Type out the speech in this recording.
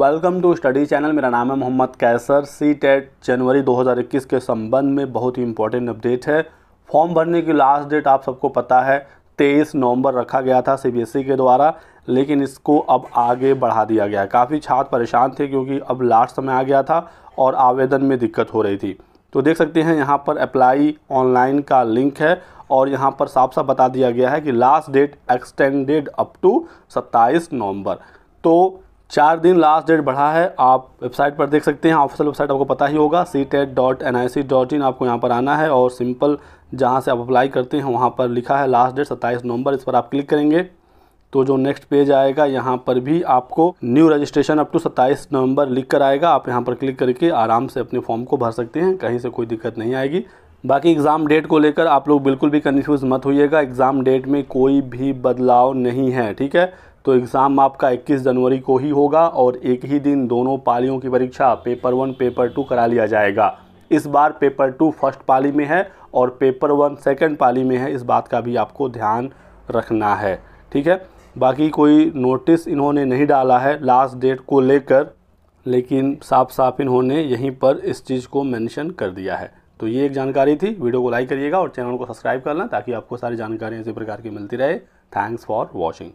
welcome to study channel मेरा नाम है Mohammad Kaiser C TET e जनवरी 2021 के संबंध में बहुत ही इंपॉर्टेंट अपडेट है फॉर्म भरने की लास्ट डेट आप सबको पता है 23 नवंबर रखा गया था सीबीएसई e के द्वारा लेकिन इसको अब आगे बढ़ा दिया गया काफ़ी छात्र परेशान थे क्योंकि अब लास्ट समय आ गया था और आवेदन में दिक्कत हो रही थी तो देख सकते हैं यहाँ पर अप्लाई ऑनलाइन का लिंक है और यहाँ पर साफ साफ बता दिया गया है कि last date extended up to 27 नवंबर तो चार दिन लास्ट डेट बढ़ा है आप वेबसाइट पर देख सकते हैं ऑफिशियल वेबसाइट आपको पता ही होगा C TET dot N I C dot in आपको यहाँ पर आना है और सिंपल जहाँ से आप अप्लाई करते हैं वहाँ पर लिखा है लास्ट डेट सत्ताईस नवंबर इस पर आप क्लिक करेंगे तो जो नेक्स्ट पेज आएगा यहाँ पर भी आपको न्यू रजिस्ट्रेशन अप टू सत्ताईस नवंबर लिख कर आएगा आप यहाँ पर क्लिक करके आराम से अपने फॉर्म को भर सकते हैं कहीं से कोई दिक्कत नहीं आएगी बाकी एग्ज़ाम डेट को लेकर आप लोग बिल्कुल भी कन्फ्यूज़ मत होइएगा एग्ज़ाम डेट में कोई भी बदलाव नहीं है ठीक है तो एग्ज़ाम आपका 21 जनवरी को ही होगा और एक ही दिन दोनों पालियों की परीक्षा पेपर वन पेपर टू करा लिया जाएगा इस बार पेपर टू फर्स्ट पाली में है और पेपर वन सेकेंड पाली में है इस बात का भी आपको ध्यान रखना है ठीक है बाकी कोई नोटिस इन्होंने नहीं डाला है लास्ट डेट को लेकर लेकिन साफ साफ इन्होंने यहीं पर इस चीज़ को मेंशन कर दिया है तो ये एक जानकारी थी वीडियो को लाइक करिएगा और चैनल को सब्सक्राइब करना ताकि आपको सारी जानकारी इसी प्रकार की मिलती रहे थैंक्स फॉर वॉचिंग